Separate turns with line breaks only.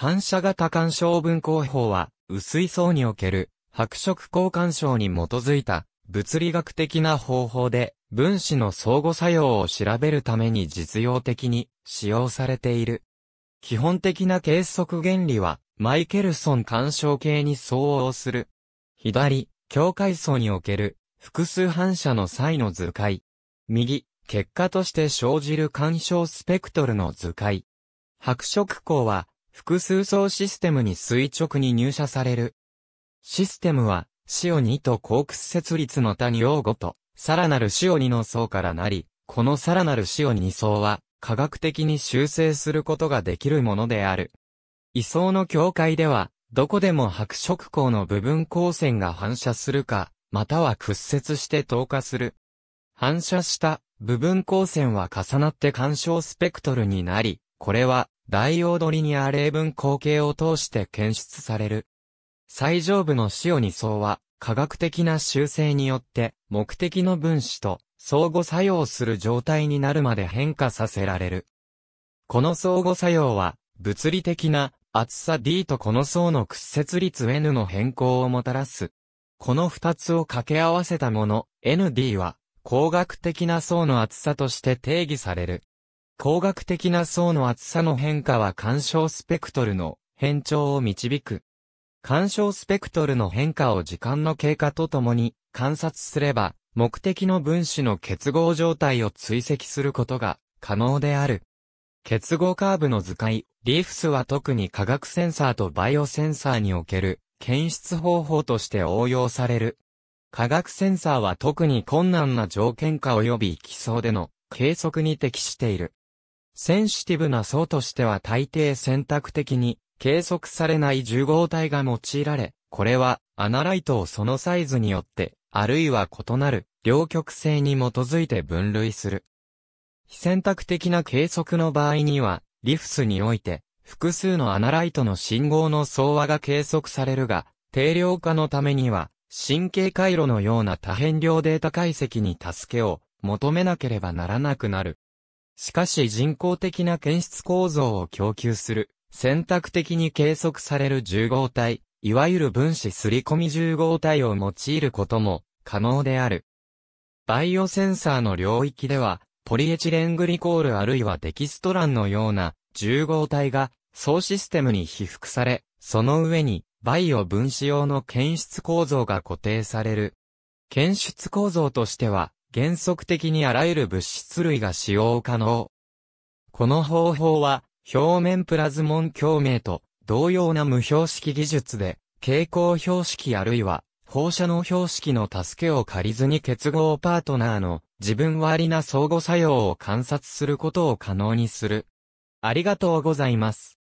反射型干渉分光法は、薄い層における白色交換渉に基づいた物理学的な方法で分子の相互作用を調べるために実用的に使用されている。基本的な計測原理はマイケルソン干渉系に相応する。左、境界層における複数反射の際の図解。右、結果として生じる干渉スペクトルの図解。白色光は複数層システムに垂直に入射される。システムは、シオ2とコークス設立の他に用と、さらなるシオ2の層からなり、このさらなるシオ2層は、科学的に修正することができるものである。位相の境界では、どこでも白色光の部分光線が反射するか、または屈折して透過する。反射した部分光線は重なって干渉スペクトルになり、これは大オードリニア例文光景を通して検出される。最上部の塩二層は、科学的な修正によって、目的の分子と相互作用する状態になるまで変化させられる。この相互作用は、物理的な厚さ D とこの層の屈折率 N の変更をもたらす。この二つを掛け合わせたもの、ND は、工学的な層の厚さとして定義される。光学的な層の厚さの変化は干渉スペクトルの変調を導く。干渉スペクトルの変化を時間の経過とともに観察すれば、目的の分子の結合状態を追跡することが可能である。結合カーブの図解、リーフスは特に化学センサーとバイオセンサーにおける検出方法として応用される。化学センサーは特に困難な条件下及び基礎での計測に適している。センシティブな層としては大抵選択的に計測されない受合体が用いられ、これはアナライトをそのサイズによって、あるいは異なる両極性に基づいて分類する。非選択的な計測の場合には、リフスにおいて、複数のアナライトの信号の総和が計測されるが、定量化のためには、神経回路のような多変量データ解析に助けを求めなければならなくなる。しかし人工的な検出構造を供給する、選択的に計測される重合体、いわゆる分子すり込み重合体を用いることも可能である。バイオセンサーの領域では、ポリエチレングリコールあるいはデキストランのような重合体が総システムに被覆され、その上にバイオ分子用の検出構造が固定される。検出構造としては、原則的にあらゆる物質類が使用可能。この方法は、表面プラズモン共鳴と同様な無標識技術で、蛍光標識あるいは放射能標識の助けを借りずに結合パートナーの自分割な相互作用を観察することを可能にする。ありがとうございます。